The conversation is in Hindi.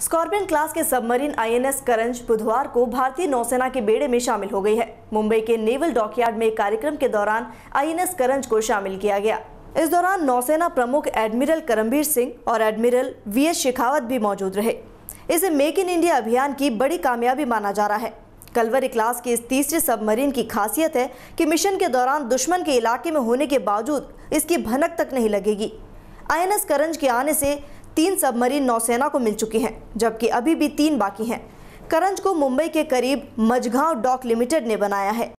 स्कॉर्पियन क्लास के सबमरीन आईएनएस करंज बुधवार को भारतीय नौसेना के बेड़े में शामिल हो गई है मुंबई के नेवल डॉकयार्ड में एक कार्यक्रम के दौरान आईएनएस करंज को शामिल किया गया इस दौरान नौसेना प्रमुख एडमिरल करमबीर सिंह और एडमिरल वीएस शेखावत भी मौजूद रहे इसे मेक इन इंडिया अभियान की बड़ी कामयाबी माना जा रहा है कलवरी क्लास के इस तीसरे सबमरीन की खासियत है कि मिशन के दौरान दुश्मन के इलाके में होने के बावजूद इसकी भनक तक नहीं लगेगी आईएनएस करंज के आने से तीन सबमरीन नौसेना को मिल चुकी हैं जबकि अभी भी तीन बाकी हैं करंज को मुंबई के करीब मझगांव डॉक लिमिटेड ने बनाया है